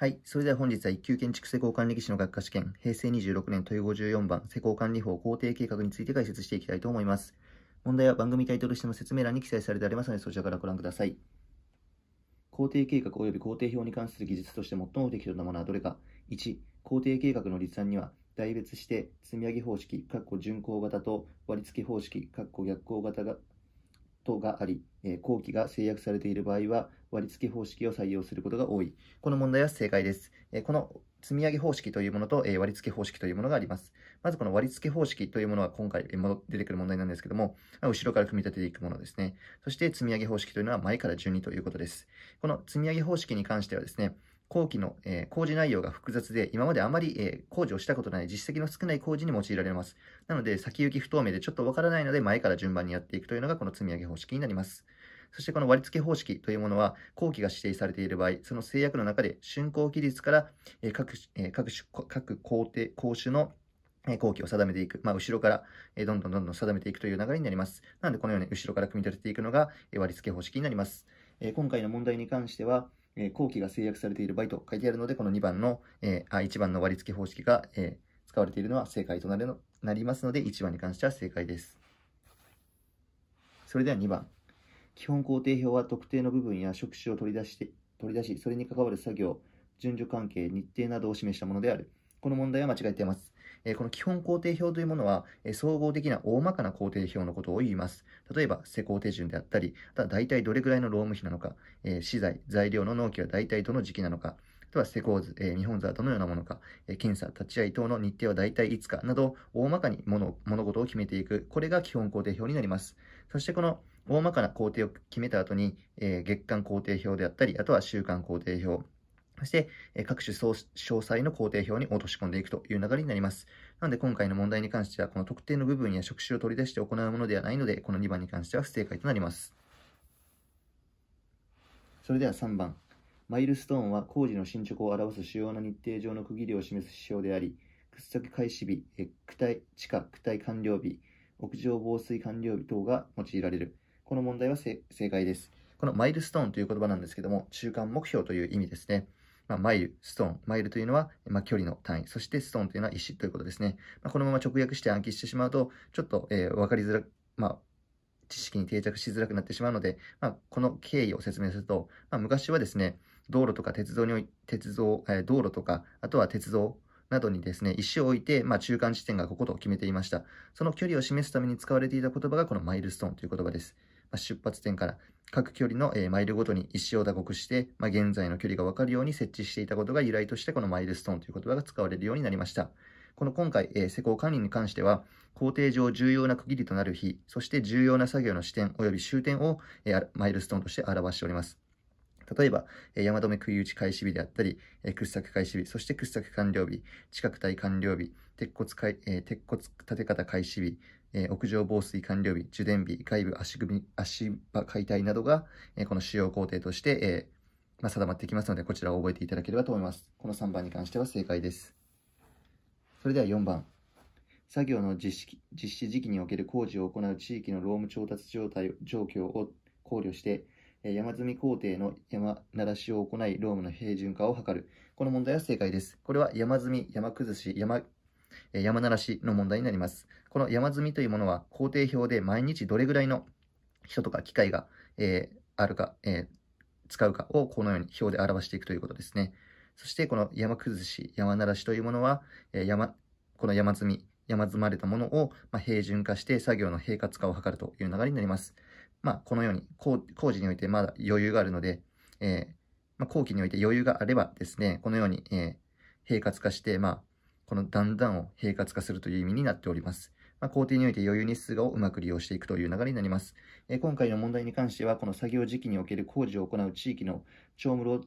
はい。それでは本日は一級建築施工管理技師の学科試験、平成26年問い54番、施工管理法工程計画について解説していきたいと思います。問題は番組タイトルしての説明欄に記載されてありますので、そちらからご覧ください。工程計画及び工程表に関する技術として最も適当なものはどれか ?1、工程計画の立案には、代別して、積み上げ方式、巡行型と割付方式、逆項型がとがあり、工期が制約されている場合は割付方式を採用することが多い。この問題は正解です。この積み上げ方式というものと割付方式というものがあります。まずこの割付方式というものは今回出てくる問題なんですけども、後ろから組み立てていくものですね。そして積み上げ方式というのは前から順にということです。この積み上げ方式に関してはですね、工期の、えー、工事内容が複雑で、今まであまり、えー、工事をしたことない実績の少ない工事に用いられます。なので、先行き不透明でちょっとわからないので、前から順番にやっていくというのが、この積み上げ方式になります。そしてこの割付方式というものは、工期が指定されている場合、その制約の中で、竣工期日から各各各工程、工種の工期を定めていく、まあ、後ろからどんどんどんどん定めていくという流れになります。なので、このように後ろから組み立てていくのが割付方式になります。今回の問題に関しては、えー、後期が制約されている場合と書いてあるので、この2番の、えー、あ、1番の割付方式が、えー、使われているのは正解となるの、なりますので、1番に関しては正解です。それでは2番。基本工程表は特定の部分や職種を取り出して、取り出し、それに関わる作業、順序関係、日程などを示したものである。この問題は間違えています。えこの基本工程表というものは、え総合的な大まかな工程表のことを言います。例えば、施工手順であったり、あとは大体どれくらいの労務費なのか、え資材、材料の納期は大体どの時期なのか、あとは施工図、え日本図はどのようなものか、え検査、立ち会い等の日程は大体いつかなど、大まかに物物事を決めていく。これが基本工程表になります。そしてこの大まかな工程を決めた後に、え月間工程表であったり、あとは週間工程表、そして、各種詳細の工程表に落とし込んでいくという流れになります。なので、今回の問題に関しては、この特定の部分や職種を取り出して行うものではないので、この2番に関しては不正解となります。それでは3番。マイルストーンは工事の進捗を表す主要な日程上の区切りを示す指標であり、掘削開始日、区体、地下、区体完了日、屋上防水完了日等が用いられる。この問題は正解です。このマイルストーンという言葉なんですけども、中間目標という意味ですね。まあ、マイル、ストーン。マイルというのは、まあ、距離の単位。そしてストーンというのは石ということですね。まあ、このまま直訳して暗記してしまうと、ちょっと、えー、わかりづらく、まあ、知識に定着しづらくなってしまうので、まあ、この経緯を説明すると、まあ、昔はですね、道路とか鉄道におい、鉄道、えー、道路とか、あとは鉄道などにですね、石を置いて、まあ、中間地点がここと決めていました。その距離を示すために使われていた言葉がこのマイルストーンという言葉です。ま出発点から各距離の、えマイルごとに石を打刻して、ま現在の距離が分かるように設置していたことが由来としてこのマイルストーンという言葉が使われるようになりました。この今回、え施工管理に関しては、工程上重要な区切りとなる日、そして重要な作業の視点及び終点を、えマイルストーンとして表しております。例えば、山止め食い打ち開始日であったり、掘削開始日、そして掘削完了日、地殻帯完了日、鉄骨,、え鉄骨建て方開始日、えー、屋上防水完了日、受電日、外部足首、足場解体などが、えー、この使用工程として、えー、まあ、定まってきますので、こちらを覚えていただければと思います。この3番に関しては正解です。それでは4番。作業の実施実施時期における工事を行う地域の労務調達状態状況を考慮して、山積み工程の山ならしを行い、労務の平準化を図る。この問題は正解です。これは山積み、山崩し、山山ならしの問題になります。この山積みというものは、工程表で毎日どれぐらいの人とか機械が、えー、あるか、えー、使うかをこのように表で表していくということですね。そして、この山崩し、山ならしというものは、えー、山、この山積み、山積まれたものを、まあ、平準化して作業の平滑化を図るという流れになります。まあ、このように工事においてまだ余裕があるので、えーまあ、後期において余裕があればですね、このように、えー、平滑化して、まあ、この段々を平滑化するという意味になっております。まあ、工程において余裕日数をうまく利用していくという流れになります。えー、今回の問題に関しては、この作業時期における工事を行う地域の町務労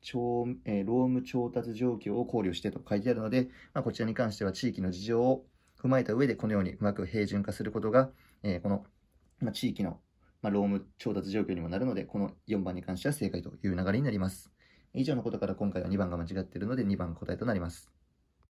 調、えー、労務調達状況を考慮してと書いてあるので、まあ、こちらに関しては地域の事情を踏まえた上でこのようにうまく平準化することが、えー、この、まあ、地域の、まあ、労務調達状況にもなるので、この4番に関しては正解という流れになります。以上のことから今回は2番が間違っているので2番答えとなります。